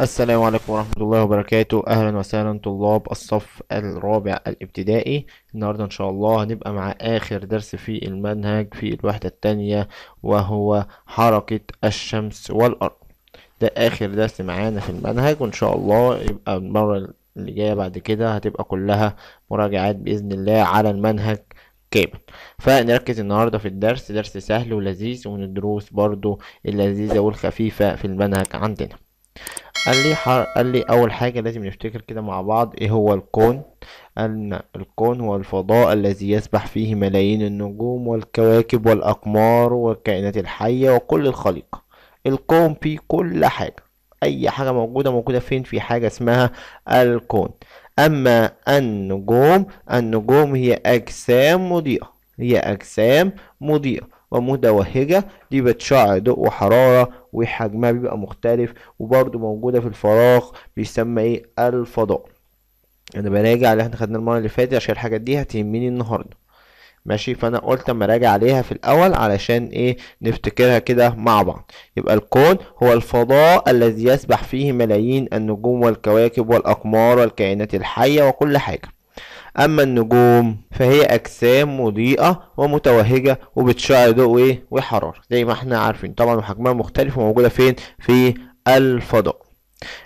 السلام عليكم ورحمة الله وبركاته أهلا وسهلا طلاب الصف الرابع الابتدائي النهاردة إن شاء الله هنبقى مع آخر درس في المنهج في الوحدة التانية وهو حركة الشمس والأرض ده آخر درس معانا في المنهج وإن شاء الله يبقى المرة اللي جاية بعد كده هتبقى كلها مراجعات بإذن الله على المنهج كامل فنركز النهارده في الدرس درس سهل ولذيذ ومن الدروس برضو اللذيذة والخفيفة في المنهج عندنا قال لي حر... قال لي اول حاجه لازم نفتكر كده مع بعض ايه هو الكون ان الكون هو الفضاء الذي يسبح فيه ملايين النجوم والكواكب والاقمار والكائنات الحيه وكل الخليقه الكون فيه كل حاجه اي حاجه موجوده موجوده فين في حاجه اسمها الكون اما النجوم النجوم هي اجسام مضيئه هي اجسام مضيئه ومدوهجه دي بتشع ضوء وحرارة وحجمها بيبقى مختلف وبرده موجودة في الفراغ بيسمى ايه الفضاء انا براجع اللي احنا خدناه المرة اللي فاتت عشان الحاجات دي هتهمني النهاردة ماشي فانا قلت اما راجع عليها في الاول علشان ايه نفتكرها كده مع بعض يبقى الكون هو الفضاء الذي يسبح فيه ملايين النجوم والكواكب والاقمار والكائنات الحيه وكل حاجه أما النجوم فهي أجسام مضيئة ومتوهجة وبتشع ضوء إيه وحرارة زي ما إحنا عارفين طبعا وحجمها مختلف وموجودة فين في الفضاء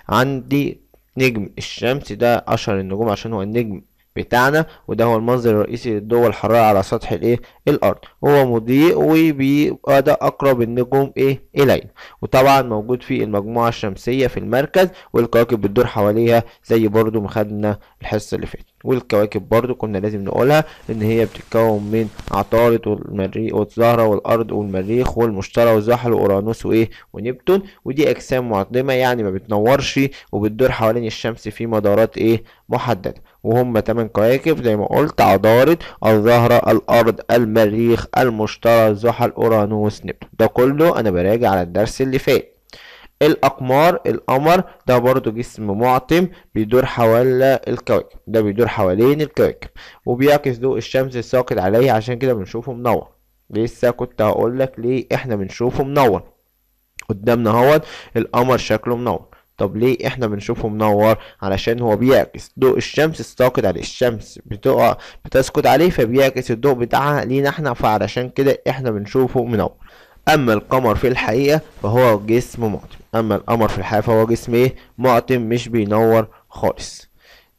عندي نجم الشمس ده أشهر النجوم عشان هو النجم بتاعنا وده هو المنظر الرئيسي للضوء الحرارة على سطح الايه الارض هو مضيء وبيبقى ده اقرب النجوم ايه الينا وطبعا موجود في المجموعة الشمسية في المركز والكواكب بتدور حواليها زي برضو ما خدنا الحصة اللي فاتت والكواكب برضو كنا لازم نقولها ان هي بتتكون من عطارد والمريخ والزهرة والارض والمريخ والمشتري والزحل واورانوس وايه ونبتون ودي اجسام معظمة يعني ما بتنورش وبتدور حوالين الشمس في مدارات ايه محددة وهم تمن كواكب زي ما قلت عطارد الزهرة الارض المريخ المشتري الزحل اورانوس نبتون ده كله انا براجع على الدرس اللي فات الأقمار القمر ده برضو جسم معتم بيدور حول الكواكب ده بيدور حوالين الكواكب وبيعكس ضوء الشمس الساقط عليه عشان كده بنشوفه منور لسه كنت هقولك ليه احنا بنشوفه منور قدامنا اهوت القمر شكله منور طب ليه احنا بنشوفه منور علشان هو بيعكس ضوء الشمس الساقط عليه الشمس بتقع بتسقط عليه فبيعكس الضوء بتاعها لينا احنا فعلشان كده احنا بنشوفه منور اما القمر في الحقيقه فهو جسم معتم أما القمر في الحقيقة فهو جسم إيه معتم مش بينور خالص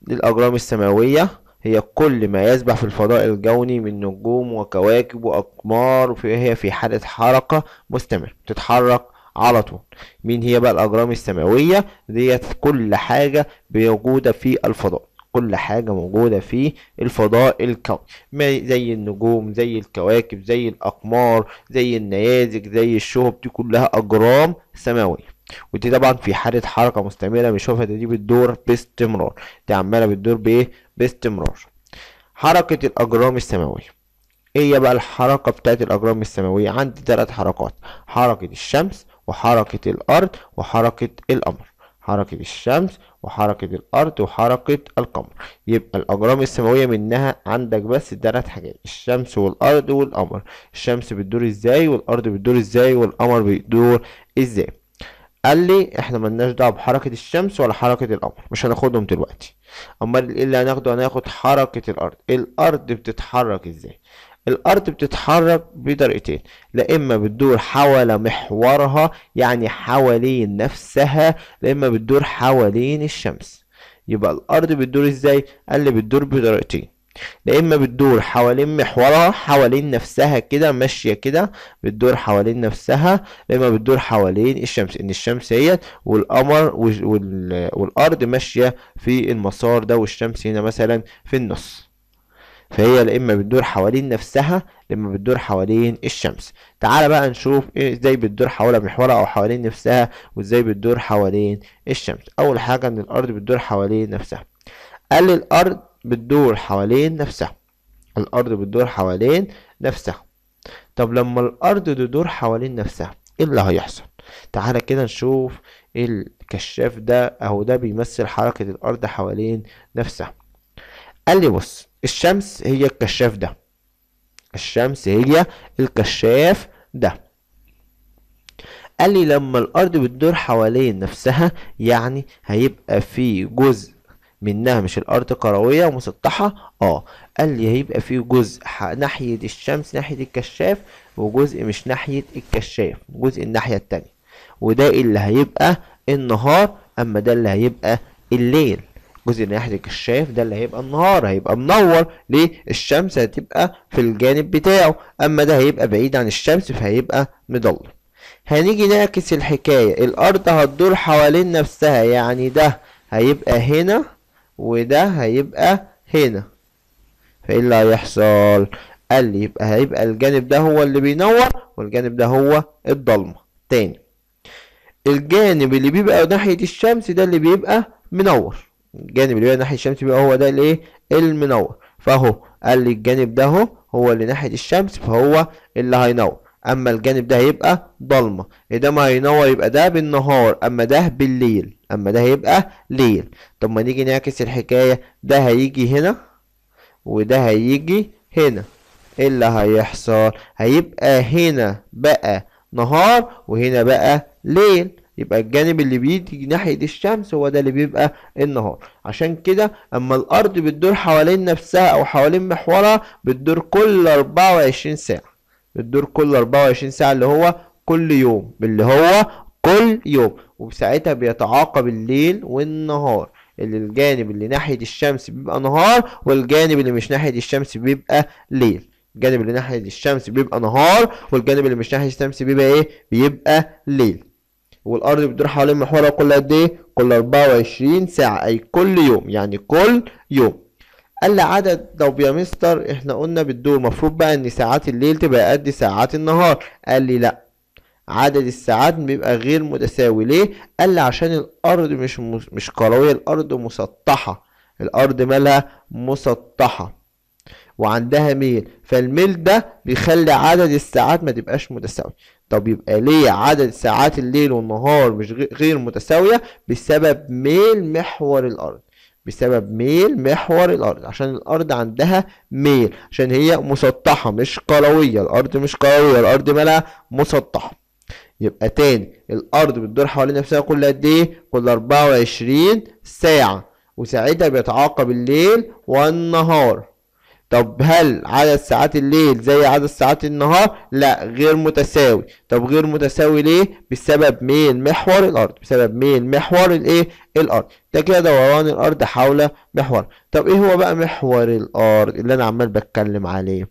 للأجرام السماوية هي كل ما يسبح في الفضاء الجوني من نجوم وكواكب وأقمار هي في حالة حركة مستمرة بتتحرك على طول مين هي بقى الأجرام السماوية ديت كل حاجة موجودة في الفضاء كل حاجة موجودة في الفضاء الكوني زي النجوم زي الكواكب زي الأقمار زي النيازك زي الشهب دي كلها أجرام سماوية ودي طبعا في حالة حركة مستمرة بنشوفها دي بتدور باستمرار دي عمالة بتدور بايه باستمرار حركة الأجرام السماوية ايه هي بقى الحركة بتاعت الأجرام السماوية عندي تلات حركات حركة الشمس وحركة الأرض وحركة القمر حركة الشمس وحركة الأرض وحركة القمر يبقى الأجرام السماوية منها عندك بس تلات حاجات الشمس والأرض والقمر الشمس بتدور ازاي والأرض بتدور ازاي والقمر بيدور ازاي قال لي احنا ملناش دعوه بحركه الشمس ولا حركه القمر مش هناخدهم دلوقتي امال ايه اللي هناخده هناخد حركه الارض الارض بتتحرك ازاي الارض بتتحرك بطريقتين لا اما بتدور حول محورها يعني حوالين نفسها لا اما بتدور حوالين الشمس يبقى الارض بتدور ازاي قال لي بتدور بطريقتين لا اما بتدور حوالين محورها حوالين نفسها كده ماشيه كده بتدور حوالين نفسها لا اما بتدور حوالين الشمس ان الشمس هي والقمر والارض ماشيه في المسار ده والشمس هنا مثلا في النص فهي لا اما بتدور حوالين نفسها لما بتدور حوالين الشمس تعال بقى نشوف إيه، ازاي بتدور حول محورها او حوالين نفسها وازاي بتدور حوالين الشمس اول حاجه ان الارض بتدور حوالين نفسها قال الارض بتدور حوالين نفسها الأرض بتدور حوالين نفسها طب لما الأرض تدور حوالين نفسها ايه اللي هيحصل تعالى كده نشوف الكشاف ده اهو ده بيمثل حركة الأرض حوالين نفسها قال لي بص الشمس هي الكشاف ده الشمس هي الكشاف ده قال لي لما الأرض بتدور حوالين نفسها يعني هيبقى في جزء منها مش الارض كرويه ومسطحه اه قال لي هيبقى فيه جزء ناحيه الشمس ناحيه الكشاف وجزء مش ناحيه الكشاف جزء الناحيه التانية وده اللي هيبقى النهار اما ده اللي هيبقى الليل جزء ناحيه الكشاف ده اللي هيبقى النهار هيبقى منور ليه الشمس هتبقى في الجانب بتاعه اما ده هيبقى بعيد عن الشمس فهيبقى مضلم هنيجي نعكس الحكايه الارض هتدور حوالين نفسها يعني ده هيبقى هنا وده هيبقى هنا فايه اللي هيحصل قال لي يبقى هيبقى الجانب ده هو اللي بينور والجانب ده هو الضلمه تاني الجانب اللي بيبقى ناحيه الشمس ده اللي بيبقى منور الجانب اللي بيبقى ناحيه الشمس بيبقى هو ده الايه المنور فاهو قال لي الجانب ده هو اللي ناحيه الشمس فهو اللي هينور اما الجانب ده هيبقى ضلمه ده ما هينور يبقى ده بالنهار اما ده بالليل اما ده هيبقى ليل طب ما نيجي نعكس الحكايه ده هيجي هنا وده هيجي هنا ايه اللي هيحصل هيبقى هنا بقى نهار وهنا بقى ليل يبقى الجانب اللي بيجي ناحية الشمس هو ده اللي بيبقى النهار عشان كده اما الارض بتدور حوالين نفسها او حوالين محورها بتدور كل 24 ساعة الدور كل 24 ساعة اللي هو كل يوم اللي هو كل يوم وساعتها بيتعاقب الليل والنهار اللي الجانب اللي ناحية الشمس بيبقى نهار والجانب اللي مش ناحية الشمس بيبقى ليل الجانب اللي ناحية الشمس بيبقى نهار والجانب اللي مش ناحية الشمس بيبقى ايه بيبقى ليل والأرض بتدور حوالين محورها كل قد ايه كل 24 ساعة أي كل يوم يعني كل يوم قال لي عدد طب يا مستر احنا قلنا بالدور المفروض بقى ان ساعات الليل تبقى قد ساعات النهار قال لي لا عدد الساعات بيبقى غير متساوي ليه قال لي عشان الارض مش مش كرويه الارض مسطحه الارض مالها مسطحه وعندها ميل فالميل ده بيخلي عدد الساعات ما تبقاش متساوي طب يبقى ليه عدد ساعات الليل والنهار مش غير متساوية بسبب ميل محور الأرض بسبب ميل محور الارض عشان الارض عندها ميل عشان هي مسطحه مش كرويه الارض مش كرويه الارض مالها مسطحه يبقى تاني الارض بتدور حوالين نفسها كل قد ايه كل 24 ساعه وساعتها بيتعاقب الليل والنهار طب هل عدد ساعات الليل زي عدد ساعات النهار لا غير متساوي طب غير متساوي ليه بسبب ميل محور الارض بسبب ميل محور الايه الارض ده كده دوران الارض حول محور طب ايه هو بقى محور الارض اللي انا عمال بتكلم عليه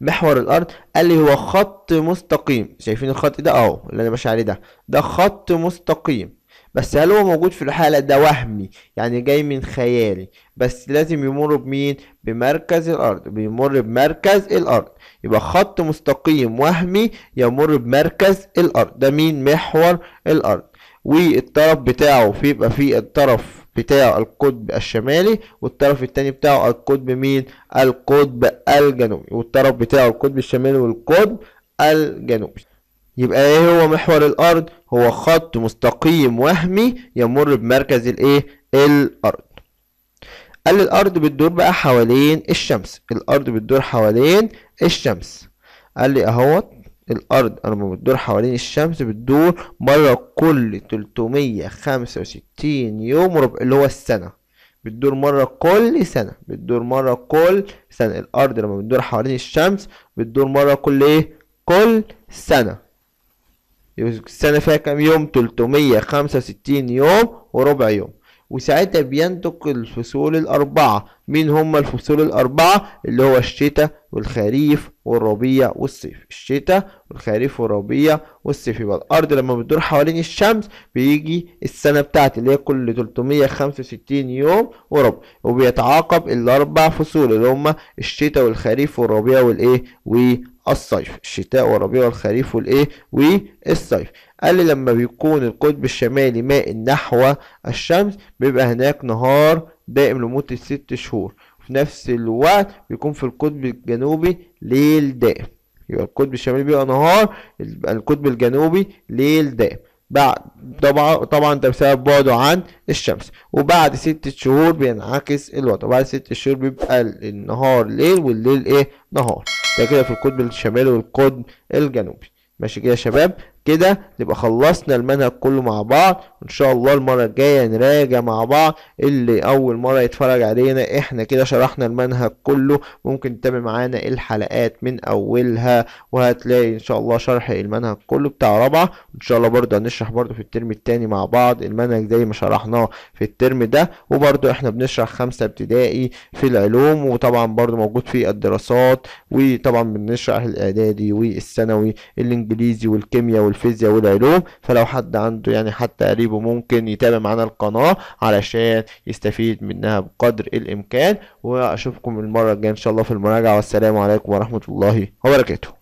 محور الارض قال لي هو خط مستقيم شايفين الخط ده اهو اللي انا ماشي عليه ده ده خط مستقيم بس هل هو موجود في الحالة ده وهمي يعني جاي من خيالي بس لازم يمر بمين بمركز الأرض بيمر بمركز الأرض يبقى خط مستقيم وهمي يمر بمركز الأرض ده مين محور الأرض والطرف بتاعه فيبقى في الطرف بتاع القطب الشمالي والطرف التاني بتاعه القطب مين القطب الجنوبي والطرف بتاعه القطب الشمالي والقطب الجنوبي يبقى ايه هو محور الارض هو خط مستقيم وهمي يمر بمركز الايه الارض قال الارض بتدور بقى حوالين الشمس الارض بتدور حوالين الشمس قال لي اهوت الارض لما بتدور حوالين الشمس بتدور مره كل 365 يوم ربع اللي هو السنه بتدور مرة كل سنة بتدور مرة كل سنة الأرض لما بتدور حوالين الشمس بتدور مرة كل إيه؟ كل سنة السنة فيها كام يوم 365 يوم وربع يوم وساعتها بينتج الفصول الأربعة مين هما الفصول الأربعة اللي هو الشتاء والخريف والربيع والصيف الشتاء والخريف والربيع والصيف يبقى الأرض لما بتدور حوالين الشمس بيجي السنة بتاعتي اللي هي كل 365 يوم وربع وبيتعاقب الأربع فصول اللي هما الشتاء والخريف والربيع والإيه والصيف الشتاء والربيع والخريف والإيه والصيف قال لي لما بيكون القطب الشمالي مائل نحو الشمس بيبقى هناك نهار دائم لمدة ست شهور في نفس الوقت بيكون في القطب الجنوبي ليل دائم يبقى القطب الشمالي بيبقى نهار القطب الجنوبي ليل دائم بعد طبعا طبعا ده بسبب بعده عن الشمس وبعد ست شهور بينعكس الوضع وبعد ست شهور بيبقى النهار ليل والليل ايه نهار ده كده في القطب الشمالي والقطب الجنوبي ماشي كده يا شباب كده نبقى خلصنا المنهج كله مع بعض وان شاء الله المره الجايه نراجع مع بعض اللي اول مره يتفرج علينا احنا كده شرحنا المنهج كله ممكن تتابع معانا الحلقات من اولها وهتلاقي ان شاء الله شرح المنهج كله بتاع رابعه وان شاء الله برضه هنشرح برضه في الترم التاني مع بعض المنهج زي ما شرحناه في الترم ده وبرضه احنا بنشرح خمسه ابتدائي في العلوم وطبعا برضه موجود في الدراسات وطبعا بنشرح الاعدادي والثانوي الانجليزي والكيمياء والفيزياء الفيزياء والعلوم فلو حد عنده يعني حتى قريبه ممكن يتابع معانا القناة علشان يستفيد منها بقدر الإمكان وأشوفكم المرة الجاية إن شاء الله في المراجعة والسلام عليكم ورحمة الله وبركاته